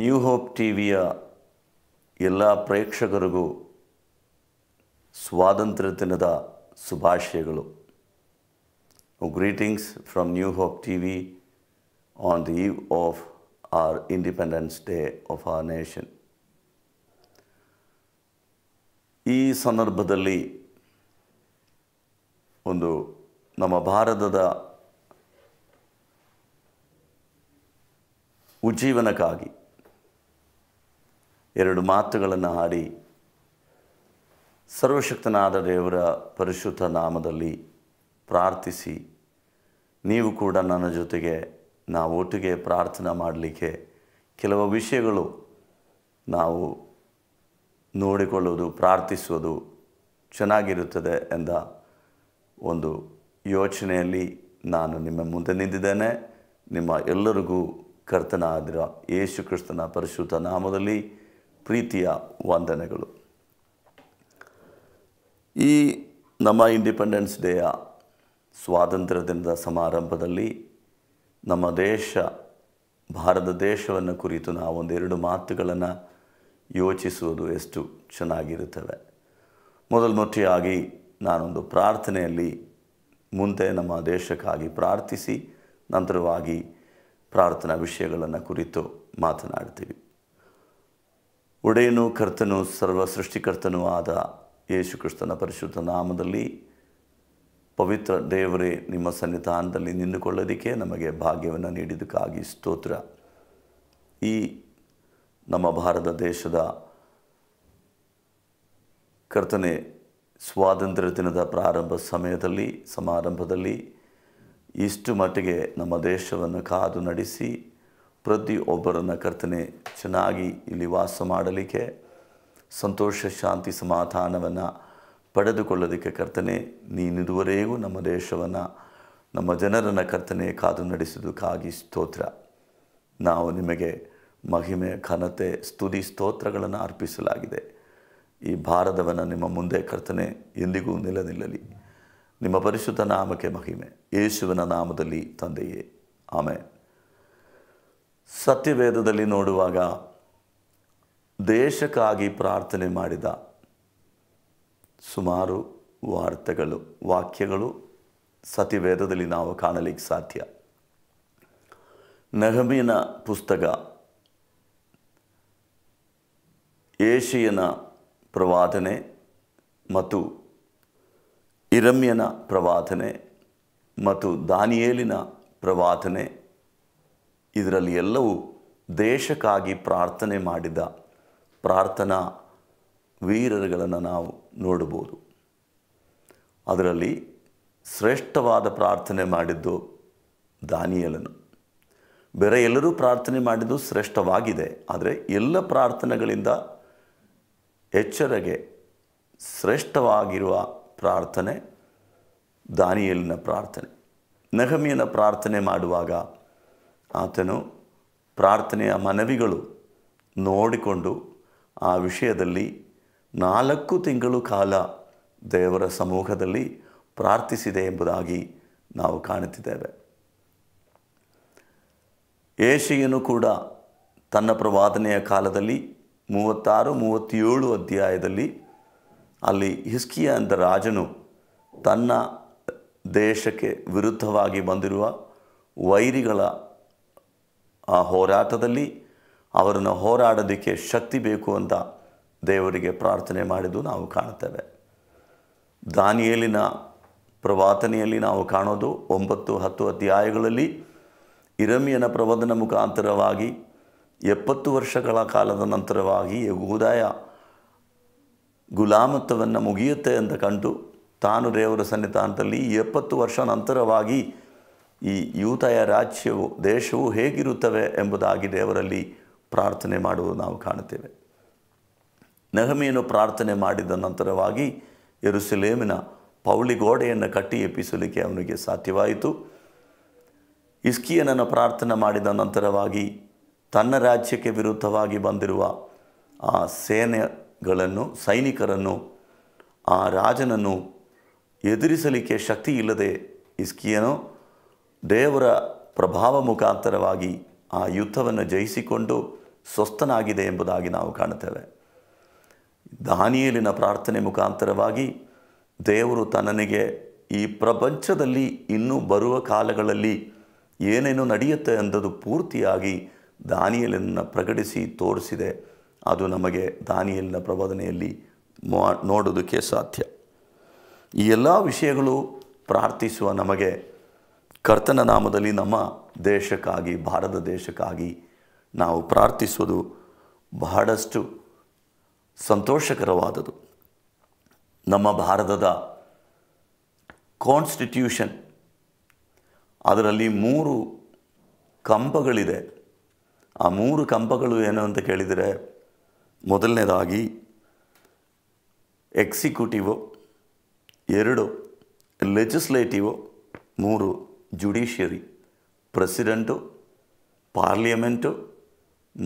new hope ವಿಯ ಎಲ್ಲ ಪ್ರೇಕ್ಷಕರಿಗೂ ಸ್ವಾತಂತ್ರ್ಯ ದಿನದ ಶುಭಾಶಯಗಳು greetings from new hope we on the eve of our independence day of our nation ಈ ಸಂದರ್ಭದಲ್ಲಿ ಒಂದು ನಮ್ಮ ಭಾರತದ ಉಜ್ಜೀವನಕ್ಕಾಗಿ ಎರಡು ಮಾತುಗಳನ್ನು ಹಾಡಿ ಸರ್ವಶಕ್ತನಾದ ದೇವರ ಪರಿಶುದ್ಧ ನಾಮದಲ್ಲಿ ಪ್ರಾರ್ಥಿಸಿ ನೀವು ಕೂಡ ನನ್ನ ಜೊತೆಗೆ ನಾವು ಒಟ್ಟಿಗೆ ಪ್ರಾರ್ಥನೆ ಮಾಡಲಿಕ್ಕೆ ಕೆಲವು ವಿಷಯಗಳು ನಾವು ನೋಡಿಕೊಳ್ಳೋದು ಪ್ರಾರ್ಥಿಸೋದು ಚೆನ್ನಾಗಿರುತ್ತದೆ ಎಂದ ಒಂದು ಯೋಚನೆಯಲ್ಲಿ ನಾನು ನಿಮ್ಮ ಮುಂದೆ ನಿಂತಿದ್ದೇನೆ ನಿಮ್ಮ ಎಲ್ಲರಿಗೂ ಕರ್ತನಾದಿರ ಯೇಸು ಕ್ರಿಸ್ತನ ಪರಿಶುದ್ಧ ನಾಮದಲ್ಲಿ ಪ್ರೀತಿಯ ವಂದನೆಗಳು ಈ ನಮ್ಮ ಇಂಡಿಪೆಂಡೆನ್ಸ್ ಡೇಯ ಸ್ವಾತಂತ್ರ್ಯ ದಿನದ ಸಮಾರಂಭದಲ್ಲಿ ನಮ್ಮ ದೇಶ ಭಾರತ ದೇಶವನ್ನು ಕುರಿತು ನಾವು ಒಂದೆರಡು ಮಾತುಗಳನ್ನು ಯೋಚಿಸುವುದು ಎಷ್ಟು ಚೆನ್ನಾಗಿರುತ್ತವೆ ಮೊದಲು ಮೊಟ್ಟೆಯಾಗಿ ನಾನೊಂದು ಪ್ರಾರ್ಥನೆಯಲ್ಲಿ ಮುಂದೆ ನಮ್ಮ ದೇಶಕ್ಕಾಗಿ ಪ್ರಾರ್ಥಿಸಿ ನಂತರವಾಗಿ ಪ್ರಾರ್ಥನಾ ವಿಷಯಗಳನ್ನು ಕುರಿತು ಮಾತನಾಡ್ತೀವಿ ಒಡೆಯನು ಕರ್ತನು ಸರ್ವ ಸೃಷ್ಟಿಕರ್ತನೂ ಆದ ಯೇಸು ಪರಿಶುದ್ಧ ನಾಮದಲ್ಲಿ ಪವಿತ್ರ ದೇವರೇ ನಿಮ್ಮ ಸನ್ನಿಧಾನದಲ್ಲಿ ನಿಂತುಕೊಳ್ಳೋದಕ್ಕೆ ನಮಗೆ ಭಾಗ್ಯವನ್ನು ನೀಡಿದ್ದಕ್ಕಾಗಿ ಸ್ತೋತ್ರ ಈ ನಮ್ಮ ಭಾರತ ದೇಶದ ಕರ್ತನೆ ಸ್ವಾತಂತ್ರ್ಯ ದಿನದ ಪ್ರಾರಂಭ ಸಮಯದಲ್ಲಿ ಸಮಾರಂಭದಲ್ಲಿ ಇಷ್ಟು ಮಟ್ಟಿಗೆ ನಮ್ಮ ದೇಶವನ್ನು ಕಾದು ನಡೆಸಿ ಪ್ರತಿಯೊಬ್ಬರನ್ನು ಕರ್ತನೆ ಚೆನ್ನಾಗಿ ಇಲ್ಲಿ ವಾಸ ಮಾಡಲಿಕ್ಕೆ ಸಂತೋಷ ಶಾಂತಿ ಸಮಾಧಾನವನ್ನು ಪಡೆದುಕೊಳ್ಳೋದಕ್ಕೆ ಕರ್ತನೆ ನೀನಿದುವರೆಗೂ ನಮ್ಮ ದೇಶವನ್ನು ನಮ್ಮ ಜನರನ್ನು ಕರ್ತನೆ ಕಾದು ನಡೆಸುವುದಕ್ಕಾಗಿ ಸ್ತೋತ್ರ ನಾವು ನಿಮಗೆ ಮಹಿಮೆ ಘನತೆ ಸ್ತುತಿ ಸ್ತೋತ್ರಗಳನ್ನು ಅರ್ಪಿಸಲಾಗಿದೆ ಈ ಭಾರತವನ್ನು ನಿಮ್ಮ ಮುಂದೆ ಕರ್ತನೆ ಎಂದಿಗೂ ನೆಲೆ ನಿಲ್ಲಲಿ ನಿಮ್ಮ ಪರಿಶುದ್ಧ ನಾಮಕ್ಕೆ ಮಹಿಮೆ ಯೇಸುವಿನ ನಾಮದಲ್ಲಿ ತಂದೆಯೇ ಆಮೇಲೆ ಸತ್ಯವೇದದಲ್ಲಿ ನೋಡುವಾಗ ದೇಶಕ್ಕಾಗಿ ಪ್ರಾರ್ಥನೆ ಮಾಡಿದ ಸುಮಾರು ವಾರ್ತೆಗಳು ವಾಕ್ಯಗಳು ಸತಿವೇದದಲ್ಲಿ ನಾವು ಕಾಣಲಿಕ್ಕೆ ಸಾಧ್ಯ ನೆಹಮಿನ ಪುಸ್ತಕ ಏಷಿಯನ ಪ್ರವಾದನೆ ಮತ್ತು ಇರಮ್ಯನ ಪ್ರವಾದನೆ ಮತ್ತು ದಾನಿಯೇಲಿನ ಪ್ರವಾದನೆ ಇದರಲ್ಲಿ ಎಲ್ಲವೂ ದೇಶಕ್ಕಾಗಿ ಪ್ರಾರ್ಥನೆ ಮಾಡಿದ ಪ್ರಾರ್ಥನಾ ವೀರರುಗಳನ್ನು ನಾವು ನೋಡಬಹುದು ಅದರಲ್ಲಿ ಶ್ರೇಷ್ಠವಾದ ಪ್ರಾರ್ಥನೆ ಮಾಡಿದ್ದು ದಾನಿಯಲನು ಬೇರೆ ಎಲ್ಲರೂ ಪ್ರಾರ್ಥನೆ ಮಾಡಿದ್ದು ಶ್ರೇಷ್ಠವಾಗಿದೆ ಆದರೆ ಎಲ್ಲ ಪ್ರಾರ್ಥನೆಗಳಿಂದ ಎಚ್ಚರಗೆ ಶ್ರೇಷ್ಠವಾಗಿರುವ ಪ್ರಾರ್ಥನೆ ದಾನಿಯಲಿನ ಪ್ರಾರ್ಥನೆ ನೆಹಮಿಯನ್ನು ಪ್ರಾರ್ಥನೆ ಮಾಡುವಾಗ ಆತನು ಪ್ರಾರ್ಥನೆಯ ಮನವಿಗಳು ನೋಡಿಕೊಂಡು ಆ ವಿಷಯದಲ್ಲಿ ನಾಲ್ಕು ತಿಂಗಳು ಕಾಲ ದೇವರ ಸಮೂಹದಲ್ಲಿ ಪ್ರಾರ್ಥಿಸಿದೆ ಎಂಬುದಾಗಿ ನಾವು ಕಾಣುತ್ತಿದ್ದೇವೆ ಏಷಿಯನು ಕೂಡ ತನ್ನ ಪ್ರವಾದನೆಯ ಕಾಲದಲ್ಲಿ ಮೂವತ್ತಾರು ಮೂವತ್ತೇಳು ಅಧ್ಯಾಯದಲ್ಲಿ ಅಲ್ಲಿ ಹಿಸ್ಕಿಯ ಅಂದ ರಾಜನು ತನ್ನ ದೇಶಕ್ಕೆ ವಿರುದ್ಧವಾಗಿ ಬಂದಿರುವ ವೈರಿಗಳ ಆ ಹೋರಾಟದಲ್ಲಿ ಅವರನ್ನು ಹೋರಾಡೋದಕ್ಕೆ ಶಕ್ತಿ ಬೇಕು ಅಂತ ದೇವರಿಗೆ ಪ್ರಾರ್ಥನೆ ಮಾಡಿದ್ದು ನಾವು ಕಾಣುತ್ತೇವೆ ದಾನಿಯಲಿನ ಪ್ರವಾತನೆಯಲ್ಲಿ ನಾವು ಕಾಣೋದು ಒಂಬತ್ತು ಹತ್ತು ಅಧ್ಯಾಯಗಳಲ್ಲಿ ಇರಮಿಯನ ಪ್ರಬಂಧನ ಮುಖಾಂತರವಾಗಿ ಎಪ್ಪತ್ತು ವರ್ಷಗಳ ಕಾಲದ ನಂತರವಾಗಿ ಯಗೂದಾಯ ಗುಲಾಮತ್ವವನ್ನು ಮುಗಿಯುತ್ತೆ ಅಂತ ಕಂಡು ತಾನು ದೇವರ ಸನ್ನಿಧಾನದಲ್ಲಿ ಎಪ್ಪತ್ತು ವರ್ಷ ನಂತರವಾಗಿ ಈ ಯೂತಯ ರಾಜ್ಯವು ದೇಶವು ಹೇಗಿರುತ್ತವೆ ಎಂಬುದಾಗಿ ದೇವರಲ್ಲಿ ಪ್ರಾರ್ಥನೆ ಮಾಡುವುದು ನಾವು ಕಾಣುತ್ತೇವೆ ನೆಹಮಿಯನ್ನು ಪ್ರಾರ್ಥನೆ ಮಾಡಿದ ನಂತರವಾಗಿ ಪೌಳಿ ಗೋಡೆಯನ್ನು ಕಟ್ಟಿ ಎಪ್ಪಿಸಲಿಕ್ಕೆ ಅವನಿಗೆ ಸಾಧ್ಯವಾಯಿತು ಇಸ್ಕಿಯನನ್ನು ಪ್ರಾರ್ಥನೆ ಮಾಡಿದ ನಂತರವಾಗಿ ತನ್ನ ರಾಜ್ಯಕ್ಕೆ ವಿರುದ್ಧವಾಗಿ ಬಂದಿರುವ ಆ ಸೇನೆಗಳನ್ನು ಸೈನಿಕರನ್ನು ಆ ರಾಜನನ್ನು ಎದುರಿಸಲಿಕ್ಕೆ ಶಕ್ತಿ ಇಲ್ಲದೆ ಇಸ್ಕಿಯನು ದೇವರ ಪ್ರಭಾವ ಮುಖಾಂತರವಾಗಿ ಆ ಯುದ್ಧವನ್ನು ಜಯಿಸಿಕೊಂಡು ಸ್ವಸ್ಥನಾಗಿದೆ ಎಂಬುದಾಗಿ ನಾವು ಕಾಣುತ್ತೇವೆ ದಾನಿಯಲಿನ ಪ್ರಾರ್ಥನೆ ಮುಖಾಂತರವಾಗಿ ದೇವರು ತನನಿಗೆ ಈ ಪ್ರಪಂಚದಲ್ಲಿ ಇನ್ನೂ ಬರುವ ಕಾಲಗಳಲ್ಲಿ ಏನೇನು ನಡೆಯುತ್ತೆ ಅಂದದು ಪೂರ್ತಿಯಾಗಿ ದಾನಿಯಲನ್ನು ಪ್ರಕಟಿಸಿ ತೋರಿಸಿದೆ ಅದು ನಮಗೆ ದಾನಿಯಲಿನ ಪ್ರಬೋಧನೆಯಲ್ಲಿ ನೋಡೋದಕ್ಕೆ ಸಾಧ್ಯ ಈ ಎಲ್ಲ ವಿಷಯಗಳು ಪ್ರಾರ್ಥಿಸುವ ನಮಗೆ ಕರ್ತನ ನಾಮದಲ್ಲಿ ನಮ್ಮ ದೇಶಕ್ಕಾಗಿ ಭಾರತ ದೇಶಕ್ಕಾಗಿ ನಾವು ಪ್ರಾರ್ಥಿಸುವುದು ಬಹಳಷ್ಟು ಸಂತೋಷಕರವಾದದು ನಮ್ಮ ಭಾರತದ ಕಾನ್ಸ್ಟಿಟ್ಯೂಷನ್ ಅದರಲ್ಲಿ ಮೂರು ಕಂಪಗಳಿದೆ ಆ ಮೂರು ಕಂಪಗಳು ಏನು ಅಂತ ಕೇಳಿದರೆ ಮೊದಲನೇದಾಗಿ ಎಕ್ಸಿಕ್ಯೂಟಿವ್ ಎರಡು ಲೆಜಿಸ್ಲೇಟಿವ್ ಮೂರು ಜುಡಿಷಿಯರಿ ಪ್ರೆಸಿಡೆಂಟು ಪಾರ್ಲಿಯಮೆಂಟು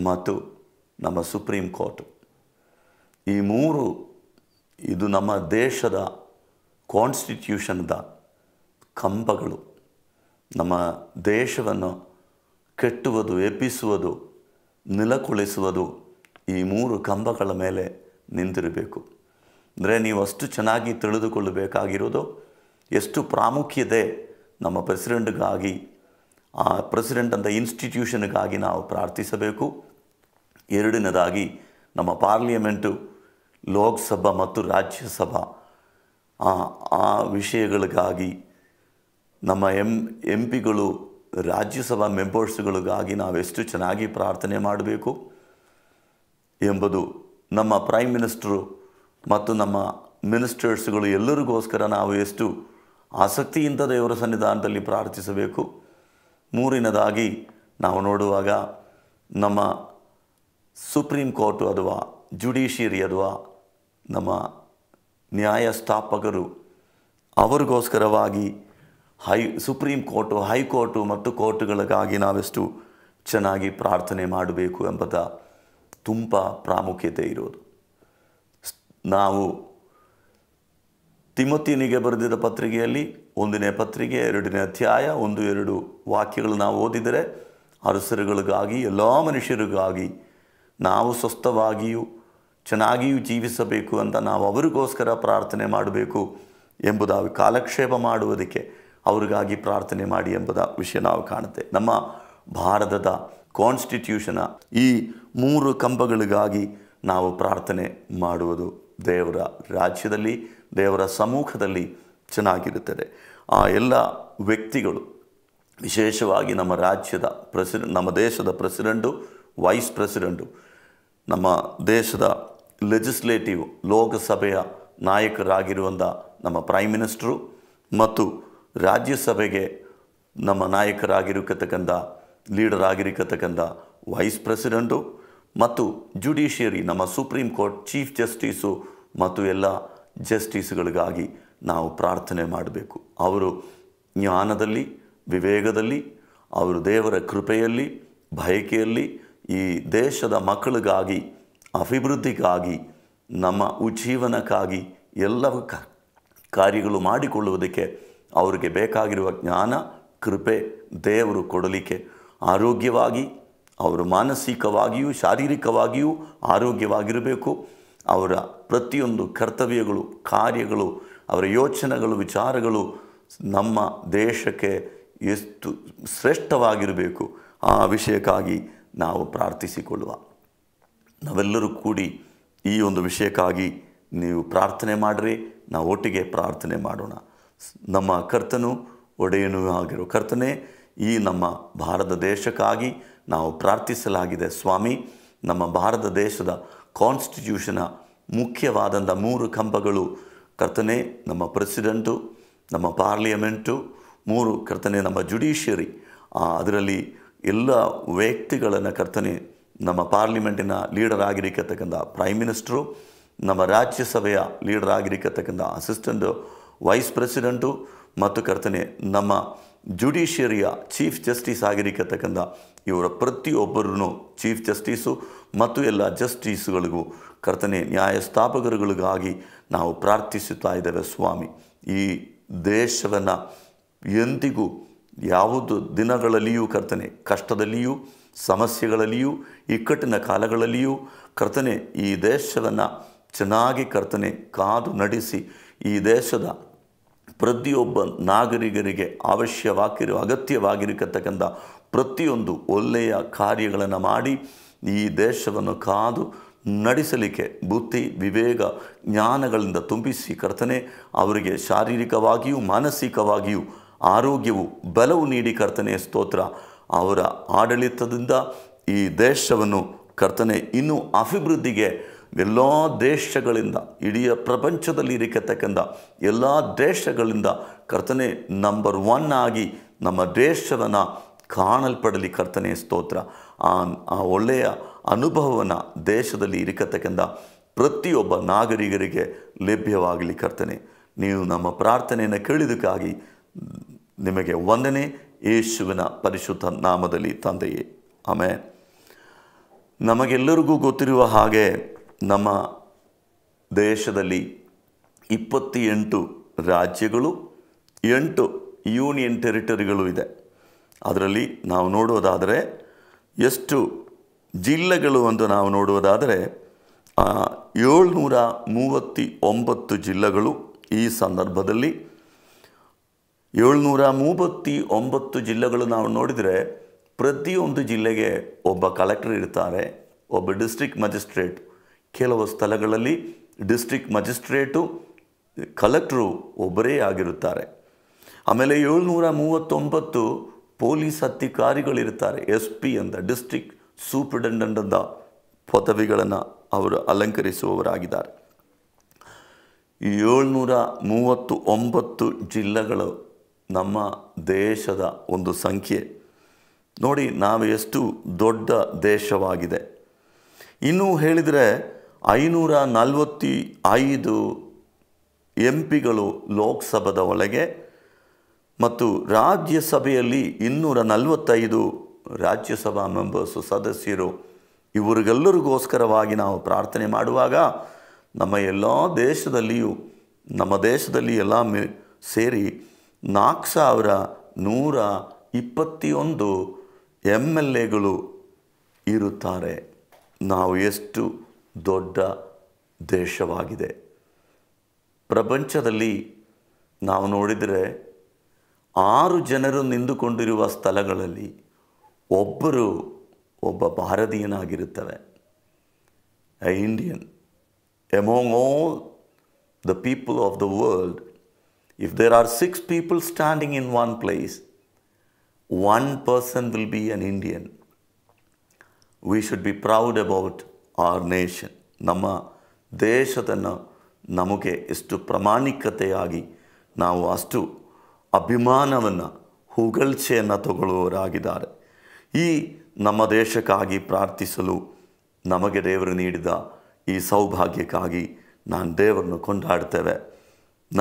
ಮತ್ತು ನಮ್ಮ ಸುಪ್ರೀಂ ಕೋರ್ಟು ಈ ಮೂರು ಇದು ನಮ್ಮ ದೇಶದ ಕಾನ್ಸ್ಟಿಟ್ಯೂಷನ್ದ ಕಂಬಗಳು ನಮ್ಮ ದೇಶವನ್ನು ಕೆಟ್ಟುವುದು ಎಪ್ಪಿಸುವುದು ನೆಲಕೊಳಿಸುವುದು ಈ ಮೂರು ಕಂಬಗಳ ಮೇಲೆ ನಿಂತಿರಬೇಕು ಅಂದರೆ ನೀವು ಅಷ್ಟು ಚೆನ್ನಾಗಿ ತಿಳಿದುಕೊಳ್ಳಬೇಕಾಗಿರೋದು ಎಷ್ಟು ಪ್ರಾಮುಖ್ಯತೆ ನಮ್ಮ ಪ್ರೆಸಿಡೆಂಟ್ಗಾಗಿ ಆ ಪ್ರೆಸಿಡೆಂಟ್ ಅಂತ ಇನ್ಸ್ಟಿಟ್ಯೂಷನ್ಗಾಗಿ ನಾವು ಪ್ರಾರ್ಥಿಸಬೇಕು ಎರಡನೇದಾಗಿ ನಮ್ಮ ಪಾರ್ಲಿಯಮೆಂಟು ಲೋಕಸಭಾ ಮತ್ತು ರಾಜ್ಯಸಭಾ ಆ ವಿಷಯಗಳಿಗಾಗಿ ನಮ್ಮ ಎಂ ಎಂ ಪಿಗಳು ರಾಜ್ಯಸಭಾ ಮೆಂಬರ್ಸ್ಗಳಿಗಾಗಿ ನಾವೆಷ್ಟು ಚೆನ್ನಾಗಿ ಪ್ರಾರ್ಥನೆ ಮಾಡಬೇಕು ಎಂಬುದು ನಮ್ಮ ಪ್ರೈಮ್ ಮಿನಿಸ್ಟ್ರು ಮತ್ತು ನಮ್ಮ ಮಿನಿಸ್ಟರ್ಸ್ಗಳು ಎಲ್ಲರಿಗೋಸ್ಕರ ನಾವು ಎಷ್ಟು ಆಸಕ್ತಿಯಿಂದ ದೇವರ ಸನ್ನಿಧಾನದಲ್ಲಿ ಪ್ರಾರ್ಥಿಸಬೇಕು ಮೂರನೇದಾಗಿ ನಾವು ನೋಡುವಾಗ ನಮ್ಮ ಸುಪ್ರೀಂ ಕೋರ್ಟು ಅಥವಾ ಜುಡಿಷಿಯರಿ ಅಥವಾ ನಮ್ಮ ನ್ಯಾಯಸ್ಥಾಪಕರು ಅವರಿಗೋಸ್ಕರವಾಗಿ ಹೈ ಸುಪ್ರೀಂ ಕೋರ್ಟು ಹೈಕೋರ್ಟು ಮತ್ತು ಕೋರ್ಟುಗಳಿಗಾಗಿ ನಾವೆಷ್ಟು ಚೆನ್ನಾಗಿ ಪ್ರಾರ್ಥನೆ ಮಾಡಬೇಕು ಎಂಬುದ ತುಂಬ ಪ್ರಾಮುಖ್ಯತೆ ಇರೋದು ನಾವು ತಿಮ್ಮತ್ತಿನಿಗೆ ಬರೆದಿದ್ದ ಪತ್ರಿಕೆಯಲ್ಲಿ ಒಂದನೇ ಪತ್ರಿಕೆ ಎರಡನೇ ಅಧ್ಯಾಯ ಒಂದು ಎರಡು ವಾಕ್ಯಗಳು ನಾವು ಓದಿದರೆ ಅರಸರುಗಳಿಗಾಗಿ ಎಲ್ಲ ಮನುಷ್ಯರಿಗಾಗಿ ನಾವು ಸ್ವಸ್ಥವಾಗಿಯೂ ಚೆನ್ನಾಗಿಯೂ ಜೀವಿಸಬೇಕು ಅಂತ ನಾವು ಅವರಿಗೋಸ್ಕರ ಪ್ರಾರ್ಥನೆ ಮಾಡಬೇಕು ಎಂಬುದಾಗಿ ಕಾಲಕ್ಷೇಪ ಮಾಡುವುದಕ್ಕೆ ಅವರಿಗಾಗಿ ಪ್ರಾರ್ಥನೆ ಮಾಡಿ ಎಂಬುದ ವಿಷಯ ನಾವು ಕಾಣುತ್ತೆ ನಮ್ಮ ಭಾರತದ ಕಾನ್ಸ್ಟಿಟ್ಯೂಷನ ಈ ಮೂರು ಕಂಬಗಳಿಗಾಗಿ ನಾವು ಪ್ರಾರ್ಥನೆ ಮಾಡುವುದು ದೇವರ ರಾಜ್ಯದಲ್ಲಿ ದೇವರ ಸಮ್ಮುಖದಲ್ಲಿ ಚೆನ್ನಾಗಿರುತ್ತದೆ ಆ ಎಲ್ಲ ವ್ಯಕ್ತಿಗಳು ವಿಶೇಷವಾಗಿ ನಮ್ಮ ರಾಜ್ಯದ ಪ್ರೆಸಿಡೆ ನಮ್ಮ ದೇಶದ ಪ್ರೆಸಿಡೆಂಟು ವೈಸ್ ಪ್ರೆಸಿಡೆಂಟು ನಮ್ಮ ದೇಶದ ಲೆಜಿಸ್ಲೇಟಿವ್ ಲೋಕಸಭೆಯ ನಾಯಕರಾಗಿರುವಂಥ ನಮ್ಮ ಪ್ರೈಮ್ ಮಿನಿಸ್ಟ್ರು ಮತ್ತು ರಾಜ್ಯಸಭೆಗೆ ನಮ್ಮ ನಾಯಕರಾಗಿರತಕ್ಕಂಥ ಲೀಡರ್ ಆಗಿರತಕ್ಕಂಥ ವೈಸ್ ಪ್ರೆಸಿಡೆಂಟು ಮತ್ತು ಜುಡಿಷಿಯರಿ ನಮ್ಮ ಸುಪ್ರೀಂ ಕೋರ್ಟ್ ಚೀಫ್ ಜಸ್ಟಿಸು ಮತ್ತು ಎಲ್ಲ ಜಸ್ಟಿಸ್ಗಳಿಗಾಗಿ ನಾವು ಪ್ರಾರ್ಥನೆ ಮಾಡಬೇಕು ಅವರು ಜ್ಞಾನದಲ್ಲಿ ವಿವೇಕದಲ್ಲಿ ಅವರು ದೇವರ ಕೃಪೆಯಲ್ಲಿ ಬಯಕೆಯಲ್ಲಿ ಈ ದೇಶದ ಮಕ್ಕಳಿಗಾಗಿ ಅಭಿವೃದ್ಧಿಗಾಗಿ ನಮ್ಮ ಉಜ್ಜೀವನಕ್ಕಾಗಿ ಎಲ್ಲ ಕಾರ್ಯಗಳು ಮಾಡಿಕೊಳ್ಳುವುದಕ್ಕೆ ಅವರಿಗೆ ಬೇಕಾಗಿರುವ ಜ್ಞಾನ ಕೃಪೆ ದೇವರು ಕೊಡಲಿಕ್ಕೆ ಆರೋಗ್ಯವಾಗಿ ಅವರು ಮಾನಸಿಕವಾಗಿಯೂ ಶಾರೀರಿಕವಾಗಿಯೂ ಆರೋಗ್ಯವಾಗಿರಬೇಕು ಅವರ ಪ್ರತಿಯೊಂದು ಕರ್ತವ್ಯಗಳು ಕಾರ್ಯಗಳು ಅವರ ಯೋಚನೆಗಳು ವಿಚಾರಗಳು ನಮ್ಮ ದೇಶಕ್ಕೆ ಎಷ್ಟು ಶ್ರೇಷ್ಠವಾಗಿರಬೇಕು ಆ ವಿಷಯಕ್ಕಾಗಿ ನಾವು ಪ್ರಾರ್ಥಿಸಿಕೊಳ್ಳುವ ನಾವೆಲ್ಲರೂ ಕೂಡಿ ಈ ಒಂದು ವಿಷಯಕ್ಕಾಗಿ ನೀವು ಪ್ರಾರ್ಥನೆ ಮಾಡಿರಿ ನಾವು ಒಟ್ಟಿಗೆ ಪ್ರಾರ್ಥನೆ ಮಾಡೋಣ ನಮ್ಮ ಕರ್ತನು ಒಡೆಯನು ಆಗಿರೋ ಕರ್ತನೇ ಈ ನಮ್ಮ ಭಾರತ ದೇಶಕ್ಕಾಗಿ ನಾವು ಪ್ರಾರ್ಥಿಸಲಾಗಿದೆ ಸ್ವಾಮಿ ನಮ್ಮ ಭಾರತ ದೇಶದ ಕಾನ್ಸ್ಟಿಟ್ಯೂಷನ ಮುಖ್ಯವಾದಂಥ ಮೂರು ಕಂಬಗಳು ಕರ್ತನೆ ನಮ್ಮ ಪ್ರೆಸಿಡೆಂಟು ನಮ್ಮ ಪಾರ್ಲಿಯಮೆಂಟು ಮೂರು ಕರ್ತನೆ ನಮ್ಮ ಜುಡಿಷಿಯರಿ ಅದರಲ್ಲಿ ಎಲ್ಲ ವ್ಯಕ್ತಿಗಳನ್ನು ಕರ್ತನೆ ನಮ್ಮ ಪಾರ್ಲಿಮೆಂಟಿನ ಲೀಡರ್ ಆಗಿರಿಕ್ಕತಕ್ಕಂಥ ಪ್ರೈಮ್ ಮಿನಿಸ್ಟ್ರು ನಮ್ಮ ರಾಜ್ಯಸಭೆಯ ಲೀಡರ್ ಆಗಿರಿಕ್ಕತಕ್ಕಂಥ ಅಸಿಸ್ಟೆಂಟ್ ವೈಸ್ ಪ್ರೆಸಿಡೆಂಟು ಮತ್ತು ಕರ್ತನೆ ನಮ್ಮ ಜುಡಿಷಿಯರಿಯ ಚೀಫ್ ಜಸ್ಟಿಸ್ ಆಗಿರಿಕ್ಕತಕ್ಕಂಥ ಇವರ ಪ್ರತಿಯೊಬ್ಬರೂ ಚೀಫ್ ಜಸ್ಟಿಸು ಮತ್ತು ಎಲ್ಲ ಜಸ್ಟಿಸ್ಗಳಿಗೂ ಕರ್ತನೆ ನ್ಯಾಯಸ್ಥಾಪಕರುಗಳಿಗಾಗಿ ನಾವು ಪ್ರಾರ್ಥಿಸುತ್ತಾ ಇದ್ದೇವೆ ಸ್ವಾಮಿ ಈ ದೇಶವನ್ನು ಎಂದಿಗೂ ಯಾವುದು ದಿನಗಳಲ್ಲಿಯೂ ಕರ್ತನೆ ಕಷ್ಟದಲ್ಲಿಯೂ ಸಮಸ್ಯೆಗಳಲ್ಲಿಯೂ ಇಕ್ಕಟ್ಟಿನ ಕಾಲಗಳಲ್ಲಿಯೂ ಕರ್ತನೆ ಈ ದೇಶವನ್ನು ಚೆನ್ನಾಗಿ ಕರ್ತನೆ ಕಾದು ನಡೆಸಿ ಈ ದೇಶದ ಪ್ರತಿಯೊಬ್ಬ ನಾಗರಿಕರಿಗೆ ಅವಶ್ಯವಾಗಿರುವ ಅಗತ್ಯವಾಗಿರತಕ್ಕಂಥ ಪ್ರತಿಯೊಂದು ಒಳ್ಳೆಯ ಕಾರ್ಯಗಳನ್ನು ಮಾಡಿ ಈ ದೇಶವನ್ನು ಕಾದು ನಡೆಸಲಿಕ್ಕೆ ಬುದ್ಧಿ ವಿವೇಕ ಜ್ಞಾನಗಳಿಂದ ತುಂಬಿಸಿ ಕರ್ತನೆ ಅವರಿಗೆ ಶಾರೀರಿಕವಾಗಿಯೂ ಮಾನಸಿಕವಾಗಿಯೂ ಆರೋಗ್ಯವು ಬಲವು ನೀಡಿ ಕರ್ತನೆಯ ಸ್ತೋತ್ರ ಅವರ ಆಡಳಿತದಿಂದ ಈ ದೇಶವನ್ನು ಕರ್ತನೆ ಇನ್ನೂ ಅಭಿವೃದ್ಧಿಗೆ ಎಲ್ಲ ದೇಶಗಳಿಂದ ಇಡೀ ಪ್ರಪಂಚದಲ್ಲಿ ಇರಿಕೆತಕ್ಕಂಥ ಎಲ್ಲ ದೇಶಗಳಿಂದ ಕರ್ತನೆ ನಂಬರ್ ಒನ್ ಆಗಿ ನಮ್ಮ ದೇಶವನ್ನು ಕಾಣಲ್ಪಡಲಿ ಕರ್ತನೆ ಸ್ತೋತ್ರ ಆ ಆ ಒಳ್ಳೆಯ ಅನುಭವವನ್ನು ದೇಶದಲ್ಲಿ ಇರಿಕತಕ್ಕಂಥ ಪ್ರತಿಯೊಬ್ಬ ನಾಗರಿಕರಿಗೆ ಲಭ್ಯವಾಗಲಿ ಕರ್ತನೆ ನೀವು ನಮ್ಮ ಪ್ರಾರ್ಥನೆಯನ್ನು ಕೇಳಿದಕ್ಕಾಗಿ ನಿಮಗೆ ಒಂದನೇ ಯೇಸುವಿನ ಪರಿಶುದ್ಧ ನಾಮದಲ್ಲಿ ತಂದೆಯೇ ಆಮೇ ನಮಗೆಲ್ಲರಿಗೂ ಗೊತ್ತಿರುವ ಹಾಗೆ ನಮ್ಮ ದೇಶದಲ್ಲಿ ಇಪ್ಪತ್ತೆಂಟು ರಾಜ್ಯಗಳು ಎಂಟು ಯೂನಿಯನ್ ಟೆರಿಟರಿಗಳು ಇದೆ ಅದರಲ್ಲಿ ನಾವು ನೋಡುವುದಾದರೆ ಎಷ್ಟು ಜಿಲ್ಲೆಗಳು ಎಂದು ನಾವು ನೋಡುವುದಾದರೆ ಏಳ್ನೂರ ಮೂವತ್ತಿ ಒಂಬತ್ತು ಜಿಲ್ಲೆಗಳು ಈ ಸಂದರ್ಭದಲ್ಲಿ ಏಳ್ನೂರ ಮೂವತ್ತಿ ಒಂಬತ್ತು ಜಿಲ್ಲೆಗಳು ನಾವು ನೋಡಿದರೆ ಪ್ರತಿಯೊಂದು ಜಿಲ್ಲೆಗೆ ಒಬ್ಬ ಕಲೆಕ್ಟರ್ ಇರ್ತಾರೆ ಒಬ್ಬ ಡಿಸ್ಟ್ರಿಕ್ಟ್ ಮಜಿಸ್ಟ್ರೇಟ್ ಕೆಲವು ಸ್ಥಳಗಳಲ್ಲಿ ಡಿಸ್ಟ್ರಿಕ್ಟ್ ಮಜಿಸ್ಟ್ರೇಟು ಕಲೆಕ್ಟ್ರು ಒಬ್ಬರೇ ಆಗಿರುತ್ತಾರೆ ಆಮೇಲೆ ಏಳ್ನೂರ ಮೂವತ್ತೊಂಬತ್ತು ಪೊಲೀಸ್ ಅಧಿಕಾರಿಗಳಿರ್ತಾರೆ ಎಸ್ ಪಿ ಅಂತ ಡಿಸ್ಟ್ರಿಕ್ಟ್ ಸೂಪ್ರಿಟೆಂಡೆಂಟ್ ಅಂತ ಪದವಿಗಳನ್ನು ಅವರು ಅಲಂಕರಿಸುವವರಾಗಿದ್ದಾರೆ ಏಳ್ನೂರ ಮೂವತ್ತು ಒಂಬತ್ತು ಜಿಲ್ಲೆಗಳು ನಮ್ಮ ದೇಶದ ಒಂದು ಸಂಖ್ಯೆ ನೋಡಿ ನಾವು ಎಷ್ಟು ದೊಡ್ಡ ದೇಶವಾಗಿದೆ ಇನ್ನೂ ಹೇಳಿದರೆ ಐನೂರ ನಲವತ್ತಿ ಐದು ಎಂ ಪಿಗಳು ಲೋಕಸಭದ ಒಳಗೆ ಮತ್ತು ರಾಜ್ಯಸಭೆಯಲ್ಲಿ ಇನ್ನೂರ ನಲವತ್ತೈದು ರಾಜ್ಯಸಭಾ ಮೆಂಬರ್ಸು ಸದಸ್ಯರು ಇವರಿಗೆಲ್ಲರಿಗೋಸ್ಕರವಾಗಿ ನಾವು ಪ್ರಾರ್ಥನೆ ಮಾಡುವಾಗ ನಮ್ಮ ಎಲ್ಲ ದೇಶದಲ್ಲಿಯೂ ನಮ್ಮ ದೇಶದಲ್ಲಿ ಎಲ್ಲ ಸೇರಿ ನಾಲ್ಕು ಸಾವಿರ ನೂರ ಇಪ್ಪತ್ತಿಯೊಂದು ಎಮ್ ಎಲ್ ಎಗಳು ಇರುತ್ತಾರೆ ನಾವು ಎಷ್ಟು ದೊಡ್ಡ ದೇಶವಾಗಿದೆ ಪ್ರಪಂಚದಲ್ಲಿ ನಾವು ನೋಡಿದರೆ ಆರು ಜನರು ನಿಂದುಕೊಂಡಿರುವ ಸ್ಥಳಗಳಲ್ಲಿ ಒಬ್ಬರು ಒಬ್ಬ ಭಾರತೀಯನಾಗಿರುತ್ತವೆ a Indian among all the people of the world if there are six people standing in one place one person will be an Indian we should be proud about our nation ನಮ್ಮ ದೇಶದನ್ನು ನಮಗೆ ಎಷ್ಟು ಪ್ರಾಮಾಣಿಕತೆಯಾಗಿ ನಾವು ಅಷ್ಟು ಅಭಿಮಾನವನ್ನು ಹುಗಳ್ಚೆಯನ್ನು ತಗೊಳ್ಳುವವರಾಗಿದ್ದಾರೆ ಈ ನಮ್ಮ ದೇಶಕ್ಕಾಗಿ ಪ್ರಾರ್ಥಿಸಲು ನಮಗೆ ದೇವರು ನೀಡಿದ ಈ ಸೌಭಾಗ್ಯಕ್ಕಾಗಿ ನಾನು ದೇವರನ್ನು ಕೊಂಡಾಡ್ತೇವೆ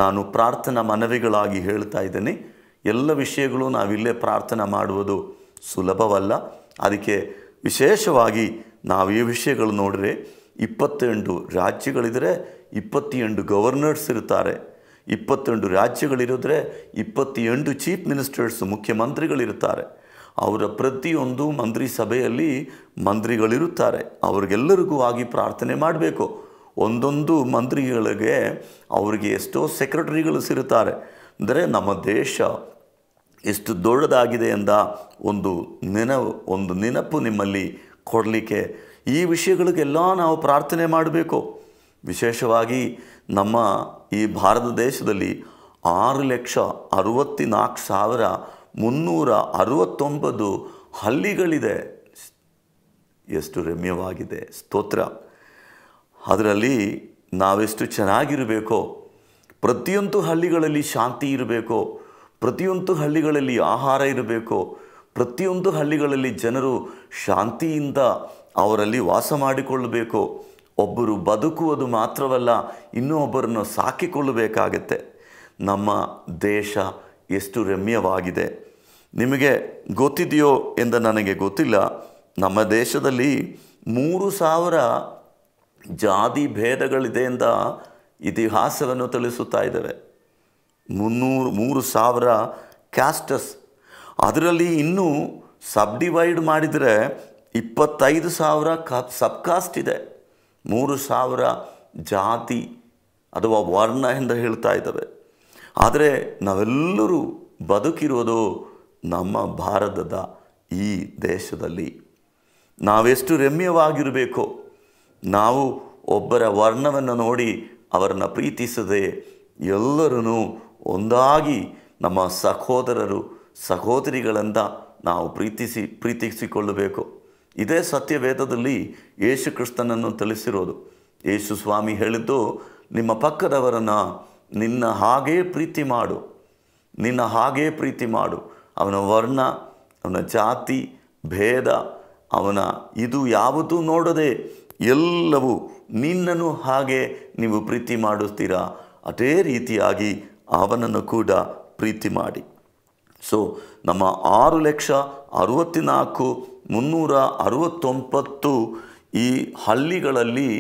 ನಾನು ಪ್ರಾರ್ಥನಾ ಮನವಿಗಳಾಗಿ ಹೇಳ್ತಾ ಇದ್ದೇನೆ ಎಲ್ಲ ವಿಷಯಗಳು ನಾವಿಲ್ಲೇ ಪ್ರಾರ್ಥನೆ ಮಾಡುವುದು ಸುಲಭವಲ್ಲ ಅದಕ್ಕೆ ವಿಶೇಷವಾಗಿ ನಾವು ಈ ವಿಷಯಗಳು ನೋಡಿದ್ರೆ ಇಪ್ಪತ್ತೆಂಟು ರಾಜ್ಯಗಳಿದ್ದರೆ ಇಪ್ಪತ್ತೆಂಟು ಗವರ್ನರ್ಸ್ ಇರ್ತಾರೆ ಇಪ್ಪತ್ತೆಂಟು ರಾಜ್ಯಗಳಿರಿದ್ರೆ ಇಪ್ಪತ್ತೆಂಟು ಚೀಫ್ ಮಿನಿಸ್ಟರ್ಸ್ ಮುಖ್ಯಮಂತ್ರಿಗಳಿರುತ್ತಾರೆ ಅವರ ಪ್ರತಿಯೊಂದು ಮಂತ್ರಿ ಸಭೆಯಲ್ಲಿ ಮಂತ್ರಿಗಳಿರುತ್ತಾರೆ ಅವ್ರಿಗೆಲ್ಲರಿಗೂ ಆಗಿ ಪ್ರಾರ್ಥನೆ ಮಾಡಬೇಕು ಒಂದೊಂದು ಮಂತ್ರಿಗಳಿಗೆ ಅವರಿಗೆ ಎಷ್ಟೋ ಸೆಕ್ರೆಟರಿಗಳು ಸಿರುತ್ತಾರೆ ಅಂದರೆ ನಮ್ಮ ದೇಶ ಎಷ್ಟು ದೊಡ್ಡದಾಗಿದೆ ಎಂದ ಒಂದು ನೆನ ಒಂದು ನೆನಪು ನಿಮ್ಮಲ್ಲಿ ಕೊಡಲಿಕ್ಕೆ ಈ ವಿಷಯಗಳಿಗೆಲ್ಲ ನಾವು ಪ್ರಾರ್ಥನೆ ಮಾಡಬೇಕು ವಿಶೇಷವಾಗಿ ನಮ್ಮ ಈ ಭಾರತ ದೇಶದಲ್ಲಿ ಆರು ಲಕ್ಷ ನಾಲ್ಕು ಸಾವಿರ ಮುನ್ನೂರ ಅರವತ್ತೊಂಬತ್ತು ಹಳ್ಳಿಗಳಿದೆ ಎಷ್ಟು ರಮ್ಯವಾಗಿದೆ ಸ್ತೋತ್ರ ಅದರಲ್ಲಿ ನಾವೆಷ್ಟು ಚೆನ್ನಾಗಿರಬೇಕೋ ಪ್ರತಿಯೊಂದು ಹಳ್ಳಿಗಳಲ್ಲಿ ಶಾಂತಿ ಇರಬೇಕೋ ಪ್ರತಿಯೊಂದು ಹಳ್ಳಿಗಳಲ್ಲಿ ಆಹಾರ ಇರಬೇಕೋ ಪ್ರತಿಯೊಂದು ಹಳ್ಳಿಗಳಲ್ಲಿ ಜನರು ಶಾಂತಿಯಿಂದ ಅವರಲ್ಲಿ ವಾಸ ಮಾಡಿಕೊಳ್ಳಬೇಕು ಒಬ್ಬರು ಬದುಕುವುದು ಮಾತ್ರವಲ್ಲ ಇನ್ನೂ ಒಬ್ಬರನ್ನು ಸಾಕಿಕೊಳ್ಳಬೇಕಾಗತ್ತೆ ನಮ್ಮ ದೇಶ ಎಷ್ಟು ರಮ್ಯವಾಗಿದೆ ನಿಮಗೆ ಗೊತ್ತಿದೆಯೋ ಎಂದು ನನಗೆ ಗೊತ್ತಿಲ್ಲ ನಮ್ಮ ದೇಶದಲ್ಲಿ ಮೂರು ಸಾವಿರ ಜಾತಿ ಭೇದಗಳಿದೆ ಎಂದ ಇತಿಹಾಸವನ್ನು ತಿಳಿಸುತ್ತಾ ಇದ್ದಾವೆ ಮುನ್ನೂರು ಮೂರು ಸಾವಿರ ಕ್ಯಾಸ್ಟಸ್ ಅದರಲ್ಲಿ ಇನ್ನೂ ಸಬ್ ಡಿವೈಡ್ ಮಾಡಿದರೆ ಇಪ್ಪತ್ತೈದು ಸಾವಿರ ಕಾ ಸಬ್ಕಾಸ್ಟ್ ಇದೆ ಮೂರು ಸಾವಿರ ಜಾತಿ ಅಥವಾ ವರ್ಣ ಎಂದು ಹೇಳ್ತಾ ಇದ್ದಾವೆ ಆದರೆ ನಾವೆಲ್ಲರೂ ಬದುಕಿರೋದು ನಮ್ಮ ಭಾರತದ ಈ ದೇಶದಲ್ಲಿ ನಾವೆಷ್ಟು ರಮ್ಯವಾಗಿರಬೇಕು ನಾವು ಒಬ್ಬರ ವರ್ಣವನ್ನು ನೋಡಿ ಅವರನ್ನು ಪ್ರೀತಿಸದೆ ಎಲ್ಲರೂ ಒಂದಾಗಿ ನಮ್ಮ ಸಹೋದರರು ಸಹೋದರಿಗಳಂತ ನಾವು ಪ್ರೀತಿಸಿ ಪ್ರೀತಿಸಿಕೊಳ್ಳಬೇಕು ಇದೇ ಸತ್ಯವೇದದಲ್ಲಿ ಯೇಸು ಕ್ರಿಸ್ತನನ್ನು ತಿಳಿಸಿರೋದು ಯೇಸು ಸ್ವಾಮಿ ಹೇಳಿದ್ದು ನಿಮ್ಮ ಪಕ್ಕದವರನ್ನು ನಿನ್ನ ಹಾಗೇ ಪ್ರೀತಿ ಮಾಡು ನಿನ್ನ ಹಾಗೇ ಪ್ರೀತಿ ಮಾಡು ಅವನ ವರ್ಣ ಅವನ ಜಾತಿ ಭೇದ ಅವನ ಇದು ಯಾವುದೂ ನೋಡದೆ ಎಲ್ಲವೂ ನಿನ್ನನ್ನು ಹಾಗೆ ನೀವು ಪ್ರೀತಿ ಮಾಡುತ್ತೀರಾ ಅದೇ ರೀತಿಯಾಗಿ ಅವನನ್ನು ಕೂಡ ಪ್ರೀತಿ ಮಾಡಿ ಸೊ ನಮ್ಮ ಆರು ಲಕ್ಷ ನಾಲ್ಕು ಮುನ್ನೂರ ಅರುವತ್ತೊಂಬತ್ತು ಈ ಹಳ್ಳಿಗಳಲ್ಲಿ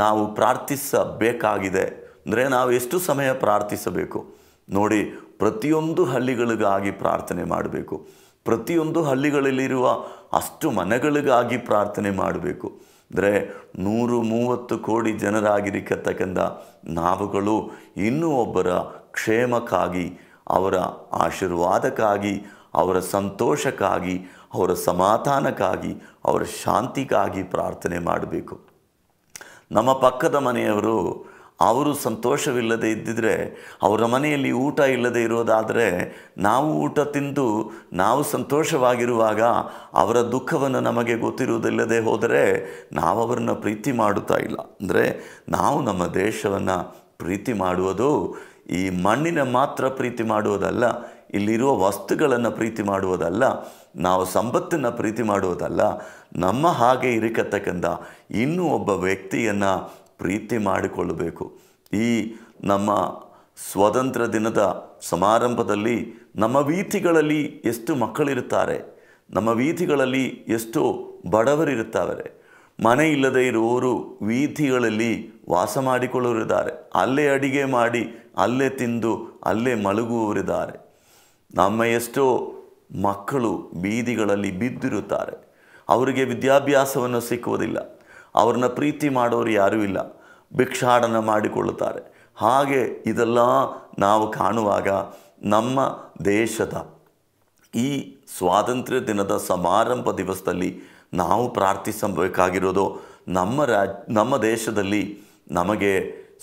ನಾವು ಪ್ರಾರ್ಥಿಸಬೇಕಾಗಿದೆ ಅಂದರೆ ನಾವು ಎಷ್ಟು ಸಮಯ ಪ್ರಾರ್ಥಿಸಬೇಕು ನೋಡಿ ಪ್ರತಿಯೊಂದು ಹಳ್ಳಿಗಳಿಗಾಗಿ ಪ್ರಾರ್ಥನೆ ಮಾಡಬೇಕು ಪ್ರತಿಯೊಂದು ಹಳ್ಳಿಗಳಲ್ಲಿರುವ ಅಷ್ಟು ಮನೆಗಳಿಗಾಗಿ ಪ್ರಾರ್ಥನೆ ಮಾಡಬೇಕು ಅಂದರೆ ನೂರು ಮೂವತ್ತು ಕೋಟಿ ಜನರಾಗಿರಿಕತಕ್ಕಂಥ ನಾವುಗಳು ಇನ್ನೂ ಒಬ್ಬರ ಕ್ಷೇಮಕ್ಕಾಗಿ ಅವರ ಆಶೀರ್ವಾದಕ್ಕಾಗಿ ಅವರ ಸಂತೋಷಕ್ಕಾಗಿ ಅವರ ಸಮಾಧಾನಕ್ಕಾಗಿ ಅವರ ಶಾಂತಿಗಾಗಿ ಪ್ರಾರ್ಥನೆ ಮಾಡಬೇಕು ನಮ್ಮ ಪಕ್ಕದ ಮನೆಯವರು ಅವರು ಸಂತೋಷವಿಲ್ಲದೆ ಇದ್ದಿದ್ರೆ ಅವರ ಮನೆಯಲ್ಲಿ ಊಟ ಇಲ್ಲದೆ ಇರೋದಾದರೆ ನಾವು ಊಟ ತಿಂದು ನಾವು ಸಂತೋಷವಾಗಿರುವಾಗ ಅವರ ದುಃಖವನ್ನು ನಮಗೆ ಗೊತ್ತಿರುವುದಿಲ್ಲದೆ ಹೋದರೆ ನಾವು ಅವರನ್ನು ಪ್ರೀತಿ ಮಾಡುತ್ತಾ ಇಲ್ಲ ಅಂದರೆ ನಾವು ನಮ್ಮ ದೇಶವನ್ನು ಪ್ರೀತಿ ಮಾಡುವುದು ಈ ಮಣ್ಣಿನ ಮಾತ್ರ ಪ್ರೀತಿ ಮಾಡುವುದಲ್ಲ ಇಲ್ಲಿರುವ ವಸ್ತುಗಳನ್ನು ಪ್ರೀತಿ ಮಾಡುವುದಲ್ಲ ನಾವು ಸಂಪತ್ತನ್ನು ಪ್ರೀತಿ ಮಾಡುವುದಲ್ಲ ನಮ್ಮ ಹಾಗೆ ಇರಿಕತಕ್ಕಂಥ ಇನ್ನೂ ಒಬ್ಬ ವ್ಯಕ್ತಿಯನ್ನು ಪ್ರೀತಿ ಮಾಡಿಕೊಳ್ಳಬೇಕು ಈ ನಮ್ಮ ಸ್ವಾತಂತ್ರ್ಯ ದಿನದ ಸಮಾರಂಭದಲ್ಲಿ ನಮ್ಮ ವೀಥಿಗಳಲ್ಲಿ ಎಷ್ಟು ಮಕ್ಕಳಿರುತ್ತಾರೆ ನಮ್ಮ ವೀಥಿಗಳಲ್ಲಿ ಎಷ್ಟು ಬಡವರಿರುತ್ತಾರೆ ಮನೆ ಇಲ್ಲದೆ ಇರುವವರು ವೀಥಿಗಳಲ್ಲಿ ವಾಸ ಮಾಡಿಕೊಳ್ಳೋರಿದ್ದಾರೆ ಅಲ್ಲೇ ಅಡಿಗೆ ಮಾಡಿ ಅಲ್ಲೇ ತಿಂದು ಅಲ್ಲೇ ಮಲಗುವವರಿದ್ದಾರೆ ನಮ್ಮ ಎಷ್ಟೋ ಮಕ್ಕಳು ಬೀದಿಗಳಲ್ಲಿ ಬಿದ್ದಿರುತ್ತಾರೆ ಅವರಿಗೆ ವಿದ್ಯಾಭ್ಯಾಸವನ್ನು ಸಿಕ್ಕುವುದಿಲ್ಲ ಅವ್ರನ್ನ ಪ್ರೀತಿ ಮಾಡೋರು ಯಾರೂ ಇಲ್ಲ ಭಿಕ್ಷಾಡನ ಮಾಡಿಕೊಳ್ಳುತ್ತಾರೆ ಹಾಗೆ ಇದೆಲ್ಲ ನಾವು ಕಾಣುವಾಗ ನಮ್ಮ ದೇಶದ ಈ ಸ್ವಾತಂತ್ರ್ಯ ದಿನದ ಸಮಾರಂಭ ದಿವಸದಲ್ಲಿ ನಾವು ಪ್ರಾರ್ಥಿಸಬೇಕಾಗಿರೋದು ನಮ್ಮ ರಾಜ್ ನಮ್ಮ ದೇಶದಲ್ಲಿ ನಮಗೆ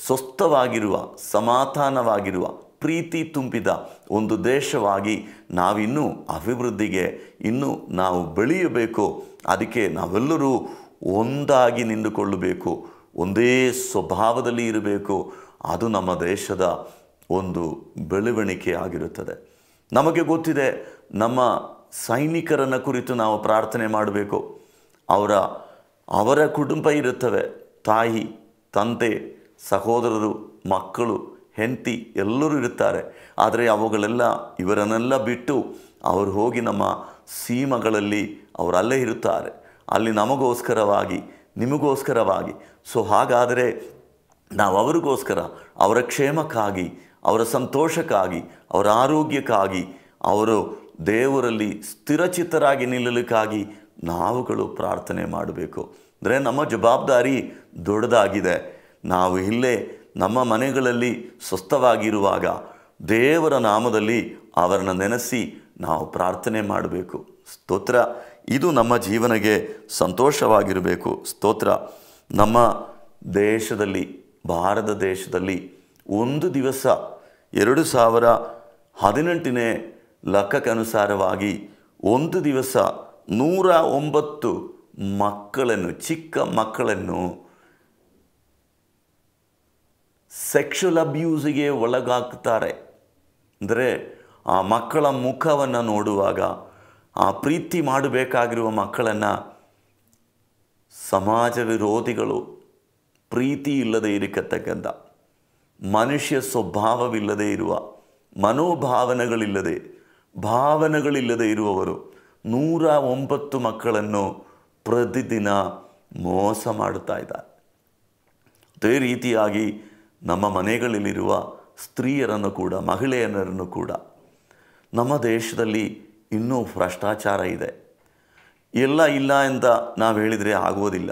ಸ್ವಸ್ಥವಾಗಿರುವ ಸಮಾಧಾನವಾಗಿರುವ ಪ್ರೀತಿ ತುಂಬಿದ ಒಂದು ದೇಶವಾಗಿ ನಾವಿನ್ನೂ ಅಭಿವೃದ್ಧಿಗೆ ಇನ್ನೂ ನಾವು ಬೆಳೆಯಬೇಕು ಅದಕ್ಕೆ ನಾವೆಲ್ಲರೂ ಒಂದಾಗಿ ನಿಂತುಕೊಳ್ಳಬೇಕು ಒಂದೇ ಸ್ವಭಾವದಲ್ಲಿ ಇರಬೇಕು ಅದು ನಮ್ಮ ದೇಶದ ಒಂದು ಬೆಳವಣಿಗೆ ಆಗಿರುತ್ತದೆ ನಮಗೆ ಗೊತ್ತಿದೆ ನಮ್ಮ ಸೈನಿಕರನ್ನು ಕುರಿತು ನಾವು ಪ್ರಾರ್ಥನೆ ಮಾಡಬೇಕು ಅವರ ಅವರ ಕುಟುಂಬ ಇರುತ್ತವೆ ತಾಯಿ ತಂದೆ ಸಹೋದರರು ಮಕ್ಕಳು ಹೆಂಡತಿ ಎಲ್ಲರೂ ಇರುತ್ತಾರೆ ಆದರೆ ಅವುಗಳೆಲ್ಲ ಇವರನ್ನೆಲ್ಲ ಬಿಟ್ಟು ಅವರು ಹೋಗಿ ನಮ್ಮ ಸೀಮಗಳಲ್ಲಿ ಅವರಲ್ಲೇ ಇರುತ್ತಾರೆ ಅಲ್ಲಿ ನಮಗೋಸ್ಕರವಾಗಿ ನಿಮಗೋಸ್ಕರವಾಗಿ ಸೊ ಹಾಗಾದರೆ ನಾವು ಅವರಿಗೋಸ್ಕರ ಅವರ ಕ್ಷೇಮಕ್ಕಾಗಿ ಅವರ ಸಂತೋಷಕ್ಕಾಗಿ ಅವರ ಆರೋಗ್ಯಕ್ಕಾಗಿ ಅವರು ದೇವರಲ್ಲಿ ಸ್ಥಿರಚಿತ್ತರಾಗಿ ನಿಲ್ಲಲಿಕ್ಕಾಗಿ ನಾವುಗಳು ಪ್ರಾರ್ಥನೆ ಮಾಡಬೇಕು ಅಂದರೆ ನಮ್ಮ ಜವಾಬ್ದಾರಿ ದೊಡ್ಡದಾಗಿದೆ ನಾವು ಇಲ್ಲೇ ನಮ್ಮ ಮನೆಗಳಲ್ಲಿ ಸ್ವಸ್ಥವಾಗಿರುವಾಗ ದೇವರ ನಾಮದಲ್ಲಿ ಅವರನ್ನು ನೆನೆಸಿ ನಾವು ಪ್ರಾರ್ಥನೆ ಮಾಡಬೇಕು ಸ್ತೋತ್ರ ಇದು ನಮ್ಮ ಜೀವನಗೆ ಸಂತೋಷವಾಗಿರಬೇಕು ಸ್ತೋತ್ರ ನಮ್ಮ ದೇಶದಲ್ಲಿ ಭಾರತ ದೇಶದಲ್ಲಿ ಒಂದು ದಿವಸ ಎರಡು ಸಾವಿರ ಹದಿನೆಂಟನೇ ಲೆಕ್ಕಕ್ಕನುಸಾರವಾಗಿ ಒಂದು ದಿವಸ ನೂರ ಒಂಬತ್ತು ಮಕ್ಕಳನ್ನು ಚಿಕ್ಕ ಮಕ್ಕಳನ್ನು ಸೆಕ್ಷುಲ್ ಅಬ್ಯೂಸಿಗೆ ಒಳಗಾಗ್ತಾರೆ ಅಂದರೆ ಆ ಮಕ್ಕಳ ಮುಖವನ್ನು ನೋಡುವಾಗ ಆ ಪ್ರೀತಿ ಮಾಡಬೇಕಾಗಿರುವ ಮಕ್ಕಳನ್ನು ಸಮಾಜ ವಿರೋಧಿಗಳು ಪ್ರೀತಿ ಇಲ್ಲದೆ ಮನುಷ್ಯ ಸ್ವಭಾವವಿಲ್ಲದೆ ಇರುವ ಮನೋಭಾವನೆಗಳಿಲ್ಲದೆ ಭಾವನೆಗಳಿಲ್ಲದೆ ಇರುವವರು ನೂರ ಒಂಬತ್ತು ಮಕ್ಕಳನ್ನು ಪ್ರತಿದಿನ ಮೋಸ ಮಾಡುತ್ತಾ ಇದ್ದಾರೆ ಅದೇ ರೀತಿಯಾಗಿ ನಮ್ಮ ಮನೆಗಳಲ್ಲಿರುವ ಸ್ತ್ರೀಯರನ್ನು ಕೂಡ ಮಹಿಳೆಯರನ್ನು ಕೂಡ ನಮ್ಮ ದೇಶದಲ್ಲಿ ಇನ್ನೂ ಭ್ರಷ್ಟಾಚಾರ ಇದೆ ಎಲ್ಲ ಇಲ್ಲ ಅಂತ ನಾವು ಹೇಳಿದರೆ ಆಗೋದಿಲ್ಲ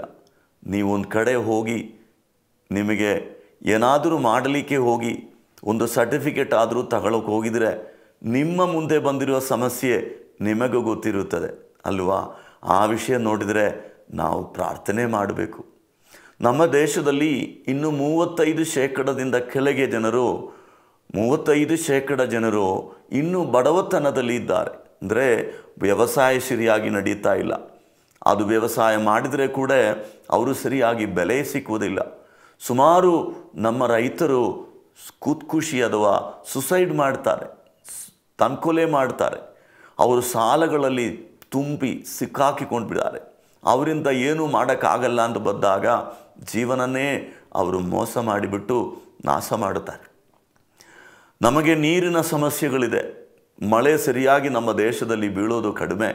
ನೀವೊಂದು ಕಡೆ ಹೋಗಿ ನಿಮಗೆ ಏನಾದರೂ ಮಾಡಲಿಕ್ಕೆ ಹೋಗಿ ಒಂದು ಸರ್ಟಿಫಿಕೇಟ್ ಆದರೂ ತಗೊಳ್ಳೋಕೆ ಹೋಗಿದರೆ ನಿಮ್ಮ ಮುಂದೆ ಬಂದಿರುವ ಸಮಸ್ಯೆ ನಿಮಗೂ ಗೊತ್ತಿರುತ್ತದೆ ಅಲ್ವಾ ಆ ವಿಷಯ ನೋಡಿದರೆ ನಾವು ಪ್ರಾರ್ಥನೆ ಮಾಡಬೇಕು ನಮ್ಮ ದೇಶದಲ್ಲಿ ಇನ್ನು ಮೂವತ್ತೈದು ಶೇಕಡದಿಂದ ಕೆಳಗೆ ಜನರು ಮೂವತ್ತೈದು ಶೇಕಡ ಜನರು ಇನ್ನೂ ಬಡವತನದಲ್ಲಿ ಇದ್ದಾರೆ ಅಂದರೆ ವ್ಯವಸಾಯ ಸರಿಯಾಗಿ ನಡೀತಾ ಇಲ್ಲ ಅದು ವ್ಯವಸಾಯ ಮಾಡಿದರೆ ಕೂಡ ಅವರು ಸರಿಯಾಗಿ ಬೆಲೆ ಸಿಕ್ಕುವುದಿಲ್ಲ ಸುಮಾರು ನಮ್ಮ ರೈತರು ಖುಷಿ ಅಥವಾ ಸುಸೈಡ್ ಮಾಡ್ತಾರೆ ತನ್ಕೊಲೆ ಮಾಡ್ತಾರೆ ಅವರು ಸಾಲಗಳಲ್ಲಿ ತುಂಬಿ ಸಿಕ್ಕಾಕಿಕೊಂಡು ಬಿಡ್ತಾರೆ ಅವರಿಂದ ಏನೂ ಮಾಡೋಕ್ಕಾಗಲ್ಲ ಅಂತ ಬಂದಾಗ ಜೀವನನ್ನೇ ಅವರು ಮೋಸ ಮಾಡಿಬಿಟ್ಟು ನಾಶ ಮಾಡುತ್ತಾರೆ ನಮಗೆ ನೀರಿನ ಸಮಸ್ಯೆಗಳಿದೆ ಮಳೆ ಸರಿಯಾಗಿ ನಮ್ಮ ದೇಶದಲ್ಲಿ ಬೀಳೋದು ಕಡಿಮೆ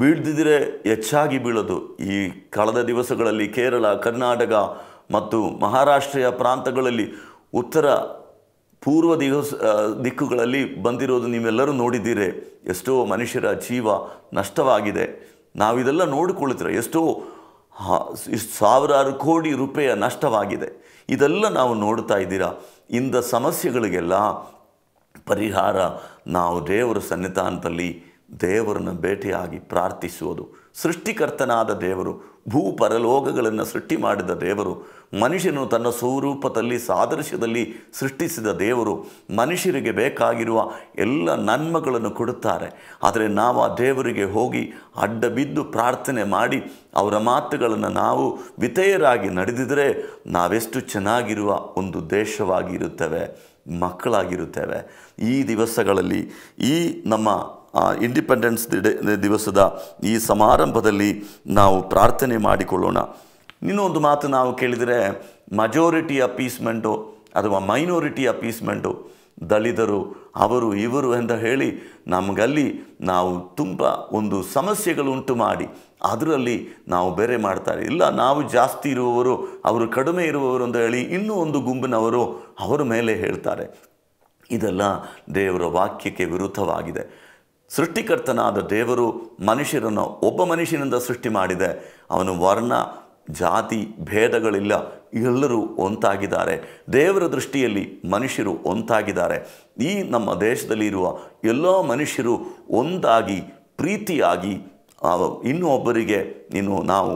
ಬೀಳ್ದಿದ್ರೆ ಹೆಚ್ಚಾಗಿ ಬೀಳೋದು ಈ ಕಳೆದ ದಿವಸಗಳಲ್ಲಿ ಕೇರಳ ಕರ್ನಾಟಕ ಮತ್ತು ಮಹಾರಾಷ್ಟ್ರೀಯ ಪ್ರಾಂತಗಳಲ್ಲಿ ಉತ್ತರ ಪೂರ್ವ ದಿವಸ ದಿಕ್ಕುಗಳಲ್ಲಿ ಬಂದಿರೋದು ನೀವೆಲ್ಲರೂ ನೋಡಿದ್ದೀರಿ ಎಷ್ಟೋ ಮನುಷ್ಯರ ಜೀವ ನಷ್ಟವಾಗಿದೆ ನಾವಿದೆಲ್ಲ ನೋಡಿಕೊಳ್ಳುತ್ತೀರ ಎಷ್ಟೋ ಇಷ್ಟು ಸಾವಿರಾರು ಕೋಟಿ ರೂಪಾಯಿಯ ನಷ್ಟವಾಗಿದೆ ಇದೆಲ್ಲ ನಾವು ನೋಡ್ತಾ ಇದ್ದೀರಾ ಇಂಥ ಸಮಸ್ಯೆಗಳಿಗೆಲ್ಲ ಪರಿಹಾರ ನಾವು ದೇವರ ಸನ್ನಿಧಾನದಲ್ಲಿ ದೇವರನ್ನು ಭೇಟಿಯಾಗಿ ಪ್ರಾರ್ಥಿಸುವುದು ಸೃಷ್ಟಿಕರ್ತನಾದ ದೇವರು ಭೂ ಪರಲೋಕಗಳನ್ನು ಸೃಷ್ಟಿ ಮಾಡಿದ ದೇವರು ಮನುಷ್ಯನು ತನ್ನ ಸ್ವರೂಪದಲ್ಲಿ ಸಾದೃಶ್ಯದಲ್ಲಿ ಸೃಷ್ಟಿಸಿದ ದೇವರು ಮನುಷ್ಯರಿಗೆ ಬೇಕಾಗಿರುವ ಎಲ್ಲ ನನ್ಮಗಳನ್ನು ಕೊಡುತ್ತಾರೆ ಆದರೆ ನಾವು ಆ ದೇವರಿಗೆ ಹೋಗಿ ಅಡ್ಡ ಬಿದ್ದು ಪ್ರಾರ್ಥನೆ ಮಾಡಿ ಅವರ ಮಾತುಗಳನ್ನು ನಾವು ವಿಧೇಯರಾಗಿ ನಡೆದಿದರೆ ನಾವೆಷ್ಟು ಚೆನ್ನಾಗಿರುವ ಒಂದು ದೇಶವಾಗಿರುತ್ತೇವೆ ಮಕ್ಕಳಾಗಿರುತ್ತೇವೆ ಈ ದಿವಸಗಳಲ್ಲಿ ಈ ನಮ್ಮ ಇಂಡಿಪೆಂಡೆನ್ಸ್ ದಿವಸದ ಈ ಸಮಾರಂಭದಲ್ಲಿ ನಾವು ಪ್ರಾರ್ಥನೆ ಮಾಡಿಕೊಳ್ಳೋಣ ಇನ್ನೊಂದು ಮಾತು ನಾವು ಕೇಳಿದರೆ ಮಜಾರಿಟಿ ಅಪೀಸ್ಮೆಂಟು ಅಥವಾ ಮೈನಾರಿಟಿ ಅಪೀಸ್ಮೆಂಟು ದಲಿತರು ಅವರು ಇವರು ಎಂದು ಹೇಳಿ ನಮಗಲ್ಲಿ ನಾವು ತುಂಬ ಒಂದು ಸಮಸ್ಯೆಗಳು ಉಂಟು ಮಾಡಿ ಅದರಲ್ಲಿ ನಾವು ಬೇರೆ ಮಾಡ್ತಾರೆ ಇಲ್ಲ ನಾವು ಜಾಸ್ತಿ ಇರುವವರು ಅವರು ಕಡಿಮೆ ಇರುವವರು ಅಂತ ಹೇಳಿ ಇನ್ನೂ ಒಂದು ಗುಂಪಿನವರು ಅವರ ಮೇಲೆ ಹೇಳ್ತಾರೆ ಇದೆಲ್ಲ ದೇವರ ವಾಕ್ಯಕ್ಕೆ ವಿರುದ್ಧವಾಗಿದೆ ಸೃಷ್ಟಿಕರ್ತನಾದ ದೇವರು ಮನುಷ್ಯರನ್ನು ಒಬ್ಬ ಮನುಷ್ಯನಿಂದ ಸೃಷ್ಟಿ ಮಾಡಿದೆ ಅವನು ವರ್ಣ ಜಾತಿ ಭೇದಗಳಿಲ್ಲ ಎಲ್ಲರೂ ಒಂತಾಗಿದ್ದಾರೆ ದೇವರ ದೃಷ್ಟಿಯಲ್ಲಿ ಮನುಷ್ಯರು ಒಂತಾಗಿದ್ದಾರೆ ಈ ನಮ್ಮ ದೇಶದಲ್ಲಿ ಇರುವ ಎಲ್ಲ ಮನುಷ್ಯರು ಒಂದಾಗಿ ಪ್ರೀತಿಯಾಗಿ ಇನ್ನೂ ಒಬ್ಬರಿಗೆ ಇನ್ನು ನಾವು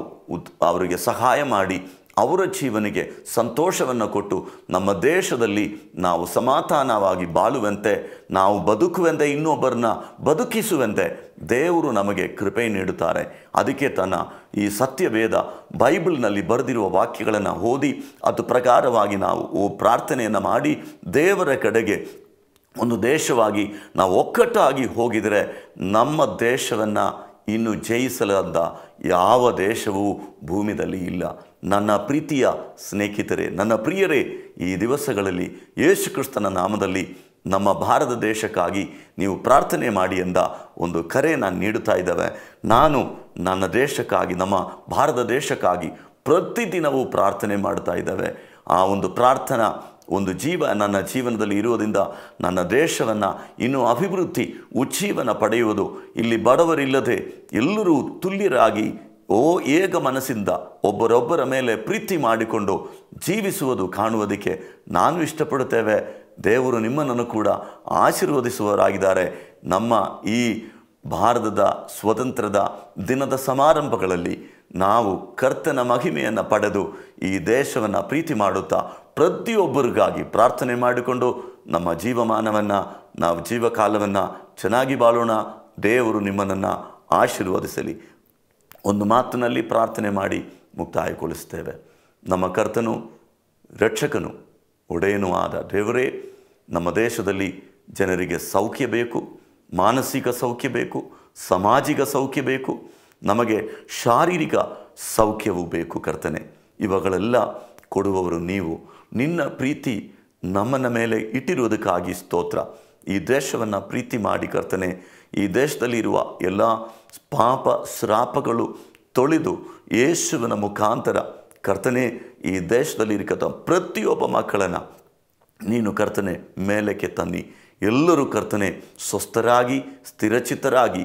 ಅವರಿಗೆ ಸಹಾಯ ಮಾಡಿ ಅವರ ಜೀವನಿಗೆ ಸಂತೋಷವನ್ನು ಕೊಟ್ಟು ನಮ್ಮ ದೇಶದಲ್ಲಿ ನಾವು ಸಮಾಧಾನವಾಗಿ ಬಾಳುವಂತೆ ನಾವು ಬದುಕುವಂತೆ ಇನ್ನೊಬ್ಬರನ್ನ ಬದುಕಿಸುವಂತೆ ದೇವರು ನಮಗೆ ಕೃಪೆ ನೀಡುತ್ತಾರೆ ಅದಕ್ಕೆ ತನ್ನ ಈ ಸತ್ಯವೇದ ಬೈಬಲ್ನಲ್ಲಿ ಬರೆದಿರುವ ವಾಕ್ಯಗಳನ್ನು ಓದಿ ಅದು ಪ್ರಕಾರವಾಗಿ ನಾವು ಪ್ರಾರ್ಥನೆಯನ್ನು ಮಾಡಿ ದೇವರ ಕಡೆಗೆ ಒಂದು ದೇಶವಾಗಿ ನಾವು ಒಕ್ಕಟ್ಟಾಗಿ ಹೋಗಿದರೆ ನಮ್ಮ ದೇಶವನ್ನು ಇನ್ನು ಜಯಿಸಲಾದ ಯಾವ ದೇಶವೂ ಭೂಮಿಯಲ್ಲಿ ಇಲ್ಲ ನನ್ನ ಪ್ರೀತಿಯ ಸ್ನೇಹಿತರೇ ನನ್ನ ಪ್ರಿಯರೇ ಈ ದಿವಸಗಳಲ್ಲಿ ಯೇಸು ಕ್ರಿಸ್ತನ ನಾಮದಲ್ಲಿ ನಮ್ಮ ಭಾರತ ದೇಶಕ್ಕಾಗಿ ನೀವು ಪ್ರಾರ್ಥನೆ ಮಾಡಿ ಎಂದ ಒಂದು ಕರೆ ನಾನು ನೀಡುತ್ತಾ ಇದ್ದಾವೆ ನಾನು ನನ್ನ ದೇಶಕ್ಕಾಗಿ ನಮ್ಮ ಭಾರತ ದೇಶಕ್ಕಾಗಿ ಪ್ರತಿದಿನವೂ ಪ್ರಾರ್ಥನೆ ಮಾಡ್ತಾ ಇದ್ದೇವೆ ಆ ಒಂದು ಪ್ರಾರ್ಥನಾ ಒಂದು ಜೀವ ನನ್ನ ಜೀವನದಲ್ಲಿ ಇರುವುದರಿಂದ ನನ್ನ ದೇಶವನ್ನು ಇನ್ನೂ ಅಭಿವೃದ್ಧಿ ಉಜ್ಜೀವನ ಪಡೆಯುವುದು ಇಲ್ಲಿ ಬಡವರಿಲ್ಲದೆ ಎಲ್ಲರೂ ತುಲ್ಯರಾಗಿ ಓ ಏಕ ಮನಸ್ಸಿಂದ ಒಬ್ಬರೊಬ್ಬರ ಮೇಲೆ ಪ್ರೀತಿ ಮಾಡಿಕೊಂಡು ಜೀವಿಸುವುದು ಕಾಣುವುದಕ್ಕೆ ನಾನು ಇಷ್ಟಪಡುತ್ತೇವೆ ದೇವರು ನಿಮ್ಮನ್ನು ಕೂಡ ಆಶೀರ್ವದಿಸುವರಾಗಿದ್ದಾರೆ ನಮ್ಮ ಈ ಭಾರತದ ಸ್ವತಂತ್ರದ ದಿನದ ಸಮಾರಂಭಗಳಲ್ಲಿ ನಾವು ಕರ್ತನ ಮಹಿಮೆಯನ್ನು ಪಡೆದು ಈ ದೇಶವನ್ನು ಪ್ರೀತಿ ಮಾಡುತ್ತಾ ಪ್ರತಿಯೊಬ್ಬರಿಗಾಗಿ ಪ್ರಾರ್ಥನೆ ಮಾಡಿಕೊಂಡು ನಮ್ಮ ಜೀವಮಾನವನ್ನು ನಾವು ಜೀವಕಾಲವನ್ನು ಚೆನ್ನಾಗಿ ಬಾಳೋಣ ದೇವರು ನಿಮ್ಮನ್ನು ಆಶೀರ್ವದಿಸಲಿ ಒಂದು ಮಾತಿನಲ್ಲಿ ಪ್ರಾರ್ಥನೆ ಮಾಡಿ ಮುಕ್ತಾಯಗೊಳಿಸ್ತೇವೆ ನಮ್ಮ ಕರ್ತನು ರಕ್ಷಕನು ಒಡೆಯನೂ ಆದ ದೇವರೇ ನಮ್ಮ ದೇಶದಲ್ಲಿ ಜನರಿಗೆ ಸೌಖ್ಯ ಬೇಕು ಮಾನಸಿಕ ಸೌಖ್ಯ ಬೇಕು ಸಾಮಾಜಿಕ ಸೌಖ್ಯ ಬೇಕು ನಮಗೆ ಶಾರೀರಿಕ ಸೌಖ್ಯವೂ ಬೇಕು ಕರ್ತನೆ ಇವುಗಳೆಲ್ಲ ಕೊಡುವವರು ನೀವು ನಿನ್ನ ಪ್ರೀತಿ ನಮ್ಮನ್ನ ಮೇಲೆ ಇಟ್ಟಿರುವುದಕ್ಕಾಗಿ ಸ್ತೋತ್ರ ಈ ದೇಶವನ್ನು ಪ್ರೀತಿ ಮಾಡಿ ಕರ್ತನೆ ಈ ದೇಶದಲ್ಲಿರುವ ಎಲ್ಲ ಪಾಪ ಶ್ರಾಪಗಳು ತೊಳೆದು ಯೇಸುವಿನ ಮುಖಾಂತರ ಕರ್ತನೆ ಈ ದೇಶದಲ್ಲಿ ಪ್ರತಿಯೊಬ್ಬ ಮಕ್ಕಳನ್ನು ನೀನು ಕರ್ತನೆ ಮೇಲಕ್ಕೆ ತನ್ನಿ ಎಲ್ಲರೂ ಕರ್ತನೆ ಸ್ವಸ್ಥರಾಗಿ ಸ್ಥಿರಚಿತರಾಗಿ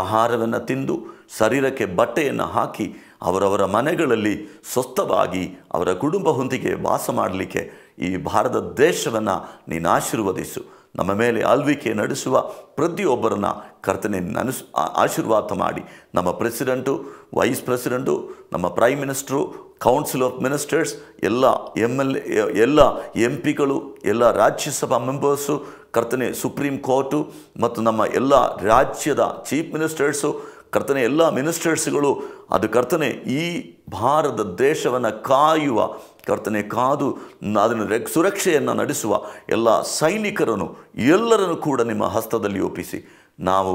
ಆಹಾರವನ್ನು ತಿಂದು ಶರೀರಕ್ಕೆ ಬಟ್ಟೆಯನ್ನು ಹಾಕಿ ಅವರವರ ಮನೆಗಳಲ್ಲಿ ಸ್ವಸ್ಥವಾಗಿ ಅವರ ಕುಟುಂಬ ಹೊಂದಿಗೆ ವಾಸ ಮಾಡಲಿಕ್ಕೆ ಈ ಭಾರತ ದೇಶವನ್ನು ನೀನು ಆಶೀರ್ವದಿಸು ನಮ್ಮ ಮೇಲೆ ಆಳ್ವಿಕೆ ನಡೆಸುವ ಪ್ರತಿಯೊಬ್ಬರನ್ನ ಕರ್ತನೆ ನನಸು ಆಶೀರ್ವಾದ ಮಾಡಿ ನಮ್ಮ ಪ್ರೆಸಿಡೆಂಟು ವೈಸ್ ಪ್ರೆಸಿಡೆಂಟು ನಮ್ಮ prime minister council of ministers ಎಲ್ಲ ಎಮ್ ಎಲ್ ಎ ಎಲ್ಲ ಎಂ ಪಿಗಳು ಎಲ್ಲ ರಾಜ್ಯಸಭಾ ಮೆಂಬರ್ಸು ಕರ್ತನೆ ಸುಪ್ರೀಂ ಕೋರ್ಟು ಮತ್ತು ನಮ್ಮ ಎಲ್ಲ ರಾಜ್ಯದ ಚೀಫ್ ಮಿನಿಸ್ಟರ್ಸು ಕರ್ತನೆ ಎಲ್ಲ ಮಿನಿಸ್ಟರ್ಸ್ಗಳು ಅದು ಕರ್ತನೆ ಈ ಭಾರತ ದೇಶವನ್ನು ಕಾಯುವ ಕರ್ತನೆ ಕಾದು ಅದನ್ನು ಸುರಕ್ಷೆಯನ್ನು ನಡೆಸುವ ಎಲ್ಲ ಸೈನಿಕರನ್ನು ಎಲ್ಲರನ್ನು ಕೂಡ ನಿಮ್ಮ ಹಸ್ತದಲ್ಲಿ ಒಪ್ಪಿಸಿ ನಾವು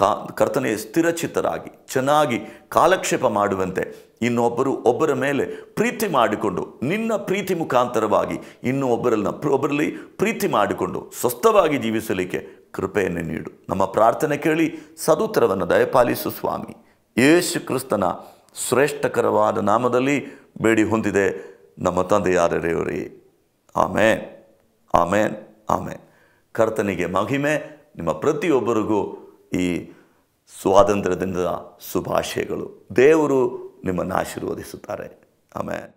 ಕಾ ಕರ್ತನೆಯ ಸ್ಥಿರಚಿತ್ತರಾಗಿ ಚೆನ್ನಾಗಿ ಕಾಲಕ್ಷೇಪ ಮಾಡುವಂತೆ ಇನ್ನೊಬ್ಬರು ಒಬ್ಬರ ಮೇಲೆ ಪ್ರೀತಿ ಮಾಡಿಕೊಂಡು ನಿನ್ನ ಪ್ರೀತಿ ಮುಖಾಂತರವಾಗಿ ಇನ್ನೂ ಒಬ್ಬರಲ್ಲಿ ಒಬ್ಬರಲ್ಲಿ ಪ್ರೀತಿ ಮಾಡಿಕೊಂಡು ಸ್ವಸ್ಥವಾಗಿ ಜೀವಿಸಲಿಕ್ಕೆ ಕೃಪೆಯನ್ನು ನೀಡು ನಮ್ಮ ಪ್ರಾರ್ಥನೆ ಕೇಳಿ ಸದುತ್ತರವನ್ನು ದಯಪಾಲಿಸು ಸ್ವಾಮಿ ಯೇಸು ಕ್ರಿಸ್ತನ ಶ್ರೇಷ್ಠಕರವಾದ ನಾಮದಲ್ಲಿ ಬೇಡಿ ಹೊಂದಿದೆ ನಮ್ಮ ತಂದೆಯಾದ ರೇವರೇ ಆಮೇನ್ ಆಮೇನ್ ಆಮೇನ್ ಕರ್ತನಿಗೆ ಮಹಿಮೆ ನಿಮ್ಮ ಪ್ರತಿಯೊಬ್ಬರಿಗೂ ಈ ಸ್ವಾತಂತ್ರ್ಯ ದಿನದ ಶುಭಾಶಯಗಳು ದೇವರು ನಿಮ್ಮನ್ನು ಆಶೀರ್ವದಿಸುತ್ತಾರೆ ಆಮೇಲೆ